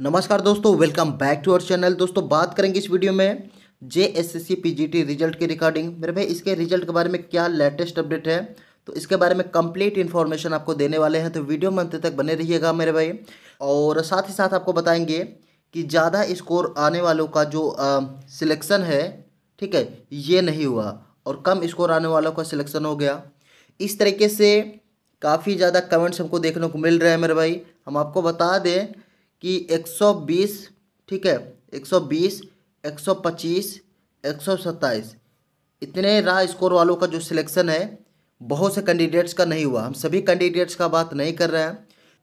नमस्कार दोस्तों welcome back to our channel दोस्तों बात करेंगे इस वीडियो में J S C P G T result के रिकॉर्डिंग मेरे भाई इसके रिजल्ट के बारे में क्या लेटेस्ट अपडेट है तो इसके बारे में कंप्लीट इन्फॉर्मेशन आपको देने वाले हैं तो वीडियो में अंत तक बने रहिएगा मेरे भाई और साथ ही साथ आपको बताएंगे कि ज़्यादा स्कोर आने वालों का जो सिलेक्शन है ठीक है ये नहीं हुआ और कम स्कोर आने वालों का सिलेक्शन हो गया इस तरीके से काफ़ी ज़्यादा कमेंट्स हमको देखने को मिल रहे हैं मेरे भाई हम आपको बता दें कि 120 ठीक है 120 125 127 इतने रहा स्कोर वालों का जो सिलेक्शन है बहुत से कैंडिडेट्स का नहीं हुआ हम सभी कैंडिडेट्स का बात नहीं कर रहे हैं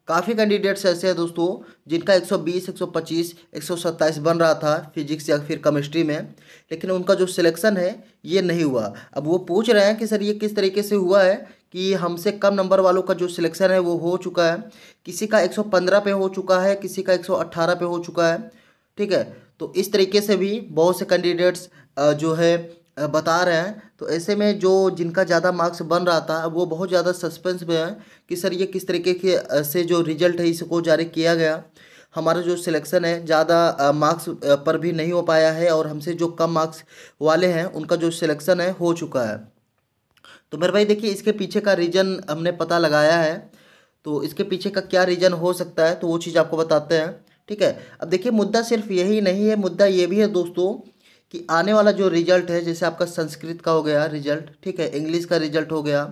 काफ़ी कैंडिडेट्स ऐसे हैं दोस्तों जिनका 120, 125, 127 बन रहा था फिजिक्स या फिर केमिस्ट्री में लेकिन उनका जो सिलेक्शन है ये नहीं हुआ अब वो पूछ रहे हैं कि सर ये किस तरीके से हुआ है कि हमसे कम नंबर वालों का जो सिलेक्शन है वो हो चुका है किसी का 115 पे हो चुका है किसी का 118 पे हो चुका है ठीक है तो इस तरीके से भी बहुत से कैंडिडेट्स जो है बता रहे हैं तो ऐसे में जो जिनका ज़्यादा मार्क्स बन रहा था वो बहुत ज़्यादा सस्पेंस में है कि सर ये किस तरीके के से जो रिजल्ट है इसको जारी किया गया हमारा जो सिलेक्शन है ज़्यादा मार्क्स पर भी नहीं हो पाया है और हमसे जो कम मार्क्स वाले हैं उनका जो सिलेक्शन है हो चुका है तो मेरे भाई देखिए इसके पीछे का रीज़न हमने पता लगाया है तो इसके पीछे का क्या रीज़न हो सकता है तो वो चीज़ आपको बताते हैं ठीक है अब देखिए मुद्दा सिर्फ यही नहीं है मुद्दा ये भी है दोस्तों कि आने वाला जो रिजल्ट है जैसे आपका संस्कृत का हो गया रिजल्ट ठीक है इंग्लिश का रिजल्ट हो गया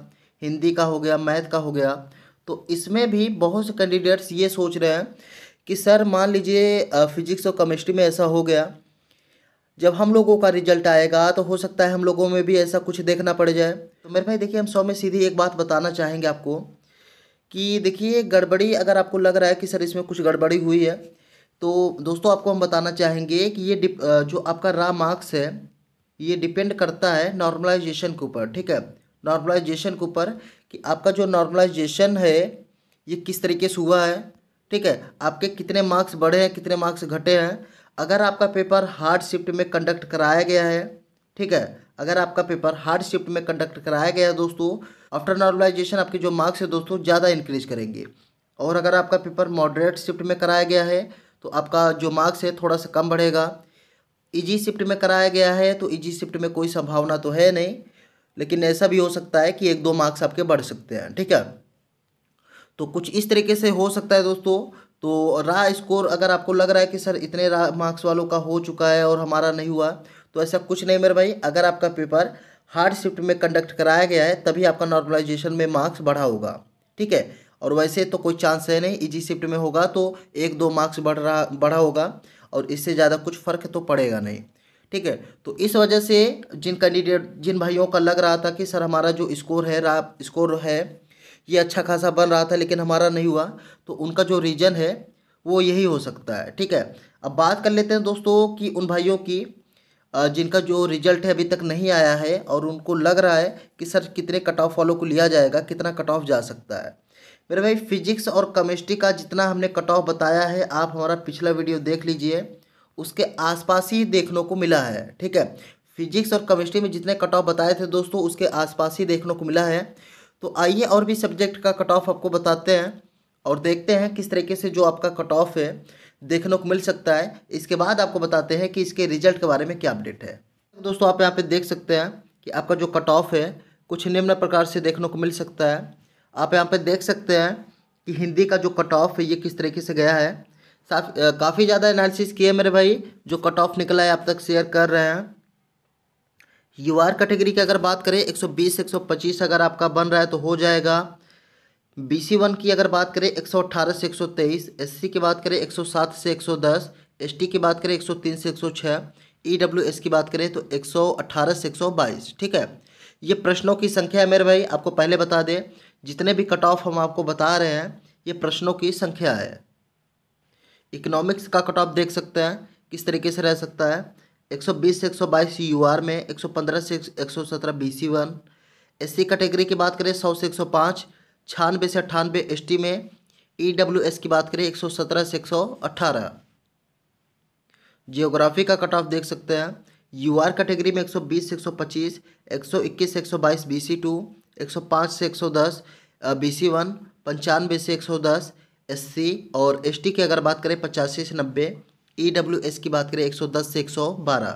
हिंदी का हो गया मैथ का हो गया तो इसमें भी बहुत से कैंडिडेट्स ये सोच रहे हैं कि सर मान लीजिए फिजिक्स और केमिस्ट्री में ऐसा हो गया जब हम लोगों का रिजल्ट आएगा तो हो सकता है हम लोगों में भी ऐसा कुछ देखना पड़ जाए तो मेरे भाई देखिए हम सौ में सीधी एक बात बताना चाहेंगे आपको कि देखिए गड़बड़ी अगर आपको लग रहा है कि सर इसमें कुछ गड़बड़ी हुई है तो दोस्तों आपको हम बताना चाहेंगे कि ये जो आपका रा मार्क्स है ये डिपेंड करता है नॉर्मलाइजेशन के ऊपर ठीक है नॉर्मलाइजेशन के ऊपर कि आपका जो नॉर्मलाइजेशन है ये किस तरीके से हुआ है ठीक है आपके कितने मार्क्स बढ़े हैं कितने मार्क्स घटे हैं अगर आपका पेपर हार्ड शिफ्ट में कंडक्ट कराया गया है ठीक है अगर आपका पेपर हार्ड शिफ्ट में कंडक्ट कराया गया है दोस्तों आफ्टर नॉर्मलाइजेशन आपके जो मार्क्स है दोस्तों ज़्यादा इंक्रीज करेंगे और अगर आपका पेपर मॉडरेट शिफ्ट में कराया गया है तो आपका जो मार्क्स है थोड़ा सा कम बढ़ेगा इजी शिफ्ट में कराया गया है तो इजी शिफ्ट में कोई संभावना तो है नहीं लेकिन ऐसा भी हो सकता है कि एक दो मार्क्स आपके बढ़ सकते हैं ठीक है तो कुछ इस तरीके से हो सकता है दोस्तों तो रहा स्कोर अगर आपको लग रहा है कि सर इतने मार्क्स वालों का हो चुका है और हमारा नहीं हुआ तो ऐसा कुछ नहीं मेरे भाई अगर आपका पेपर हार्ड शिफ्ट में कंडक्ट कराया गया है तभी आपका नॉर्मलाइजेशन में मार्क्स बढ़ा होगा ठीक है और वैसे तो कोई चांस है नहीं इजी शिफ्ट में होगा तो एक दो मार्क्स बढ़ रहा बढ़ा होगा और इससे ज़्यादा कुछ फ़र्क तो पड़ेगा नहीं ठीक है तो इस वजह से जिन कैंडिडेट जिन भाइयों का लग रहा था कि सर हमारा जो स्कोर है स्कोर है ये अच्छा खासा बन रहा था लेकिन हमारा नहीं हुआ तो उनका जो रीज़न है वो यही हो सकता है ठीक है अब बात कर लेते हैं दोस्तों कि उन भाइयों की जिनका जो रिजल्ट है अभी तक नहीं आया है और उनको लग रहा है कि सर कितने कट ऑफ वालों को लिया जाएगा कितना कट ऑफ जा सकता है मेरे भाई फिजिक्स और केमिस्ट्री का जितना हमने कट ऑफ बताया है आप हमारा पिछला वीडियो देख लीजिए उसके आसपास ही देखने को मिला है ठीक है फिजिक्स और केमिस्ट्री में जितने कट ऑफ बताए थे दोस्तों उसके आसपास ही देखने को मिला है तो आइए और भी सब्जेक्ट का कट ऑफ आपको बताते हैं और देखते हैं किस तरीके से जो आपका कट ऑफ है देखने को मिल सकता है इसके बाद आपको बताते हैं कि इसके रिजल्ट के बारे में क्या अपडेट है दोस्तों आप यहाँ पे देख सकते हैं कि आपका जो कट ऑफ है कुछ निम्न प्रकार से देखने को मिल सकता है आप यहाँ पे देख सकते हैं कि हिंदी का जो कट ऑफ है ये किस तरीके से गया है काफ़ी ज़्यादा एनालिसिस किए मेरे भाई जो कट ऑफ निकला है आप तक शेयर कर रहे हैं यूआर कैटेगरी की अगर बात करें 120 125 अगर आपका बन रहा है तो हो जाएगा बीसी वन की अगर बात करें 118 से 123 एससी की बात करें 107 से 110 एसटी की बात करें 103 से 106 ईडब्ल्यूएस की बात करें तो 118 से 122 ठीक है ये प्रश्नों की संख्या है मेरे भाई आपको पहले बता दें जितने भी कट ऑफ हम आपको बता रहे हैं ये प्रश्नों की संख्या है इकोनॉमिक्स का कट ऑफ देख सकते हैं किस तरीके से रह सकता है 120 से 122 यूआर में 115 से 117 सौ वन एससी कैटेगरी की बात करें 100 से 105 छियानवे से अट्ठानवे टी में ईडब्ल्यूएस की बात करें 117 से 118 जियोग्राफी का कट ऑफ देख सकते हैं यूआर कैटेगरी में 120 से 125 121 से 122 बीसी टू पाँच से 110 बीसी वन पंचानवे से 110 एससी और एसटी की अगर बात करें पचासी से नब्बे ई डब्ल्यू एस की बात करें 110 से 112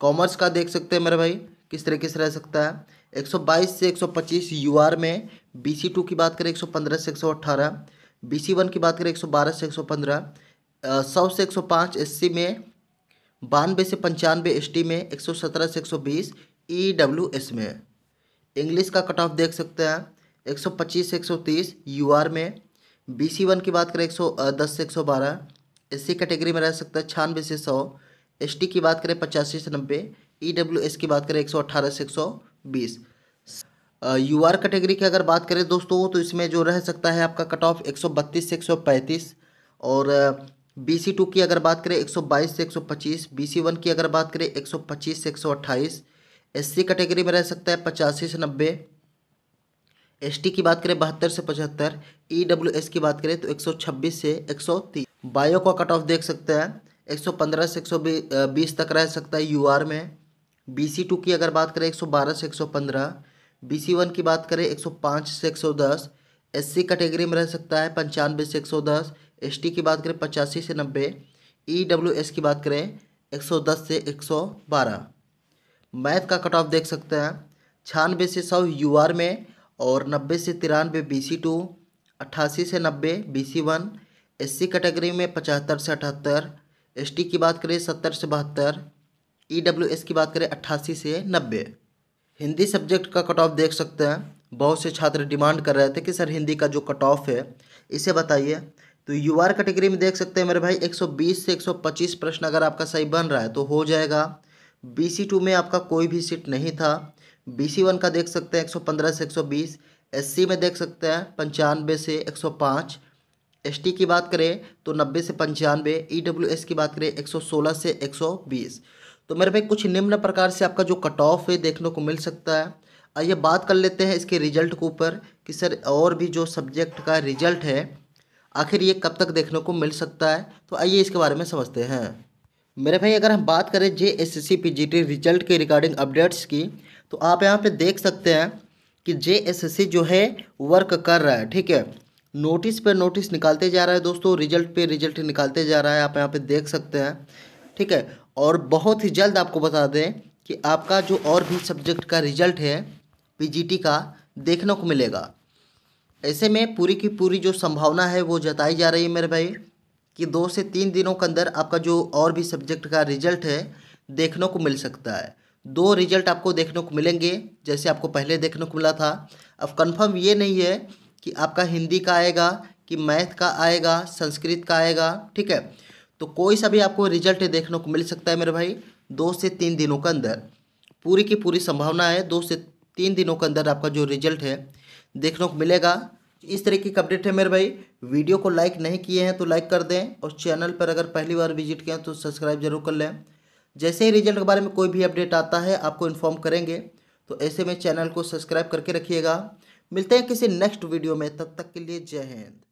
कॉमर्स का देख सकते हैं मेरे भाई किस तरीके से रह सकता है 122 से 125 आर में सी टू की बात करें 115 से 118 सी वन की बात करें 112 से 115 सौ से 105 सी में बानवे से पंचानवे टी में 117 से 120 एस में इंग्लिश का कट ऑफ देख सकते हैं 125 से 130 यूआर में सी वन की बात करें 110 से 112 एस कैटेगरी में रह सकता है छियानवे से सौ एस की बात करें पचासी से नब्बे ई की बात करें एक सौ अट्ठारह से एक सौ बीस यू आर कैटेगरी की अगर बात करें दोस्तों तो इसमें जो रह सकता है आपका कट ऑफ बत्तीस से पैंतीस और बी सी टू की अगर बात करें बाईस से पच्चीस बी सी वन की अगर बात करें पच्चीस से अट्ठाईस एस सी कैटेगरी में रह सकता है पचासी से नब्बे एसटी की बात करें बहत्तर से पचहत्तर ई की बात करें तो 126 से 130 बायो का कट ऑफ देख सकते हैं 115 से 120 तक रह सकता है यूआर में बी टू की अगर बात करें 112 से 115 सी वन की बात करें 105 से 110 एससी कैटेगरी में रह सकता है पंचानवे से 110 एसटी की बात करें पचासी से नब्बे ई की बात करें 110 से 112 मैथ का कट ऑफ देख सकते हैं छियानवे से सौ यू में और नब्बे से तिरानवे बी सी टू अट्ठासी से नब्बे B C one S C category में पचहत्तर से अठहत्तर एस टी की बात करें सत्तर से बहत्तर ई डब्ल्यू एस की बात करें अट्ठासी से नब्बे हिंदी सब्जेक्ट का कट ऑफ देख सकते हैं बहुत से छात्र डिमांड कर रहे थे कि सर हिंदी का जो कट ऑफ है इसे बताइए तो यू आर कैटेगरी में देख सकते हैं मेरे भाई 120 से 125 प्रश्न अगर आपका सही बन रहा है तो हो जाएगा बी सी टू में आपका कोई भी सीट नहीं था बी सी वन का देख सकते हैं एक सौ पंद्रह से एक सौ बीस एस सी में देख सकते हैं पंचानवे से एक सौ पाँच एस टी की बात करें तो नब्बे से पंचानवे ई डब्ल्यू एस की बात करें एक सौ सोलह से एक सौ बीस तो मेरे भाई कुछ निम्न प्रकार से आपका जो कट ऑफ है देखने को मिल सकता है आइए बात कर लेते हैं इसके रिजल्ट के ऊपर कि सर और भी जो सब्जेक्ट का रिजल्ट है आखिर ये कब तक देखने को मिल सकता है तो आइए इसके बारे में समझते हैं मेरे भाई अगर हम बात करें J S C P G T result के रिगार्डिंग अपडेट्स की तो आप यहाँ पे देख सकते हैं कि जे जो है वर्क कर रहा है ठीक है नोटिस पे नोटिस निकालते जा रहा है दोस्तों रिजल्ट पे रिजल्ट निकालते जा रहा है आप यहाँ पे देख सकते हैं ठीक है और बहुत ही जल्द आपको बता दें कि आपका जो और भी सब्जेक्ट का रिजल्ट है पीजीटी का देखने को मिलेगा ऐसे में पूरी की पूरी जो संभावना है वो जताई जा रही है मेरे भाई कि दो से तीन दिनों के अंदर आपका जो और भी सब्जेक्ट का रिजल्ट है देखने को मिल सकता है दो रिजल्ट आपको देखने को मिलेंगे जैसे आपको पहले देखने को मिला था अब कंफर्म ये नहीं है कि आपका हिंदी का आएगा कि मैथ का आएगा संस्कृत का आएगा ठीक है तो कोई सा भी आपको रिजल्ट देखने को मिल सकता है मेरे भाई दो से तीन दिनों के अंदर पूरी की पूरी संभावना है दो से तीन दिनों के अंदर आपका जो रिजल्ट है देखने को मिलेगा इस तरीके की अपडेट है मेरे भाई वीडियो को लाइक नहीं किए हैं तो लाइक कर दें और चैनल पर अगर पहली बार विजिट किया तो सब्सक्राइब जरूर कर लें जैसे ही रिजल्ट के बारे में कोई भी अपडेट आता है आपको इन्फॉर्म करेंगे तो ऐसे में चैनल को सब्सक्राइब करके रखिएगा मिलते हैं किसी नेक्स्ट वीडियो में तब तक के लिए जय हिंद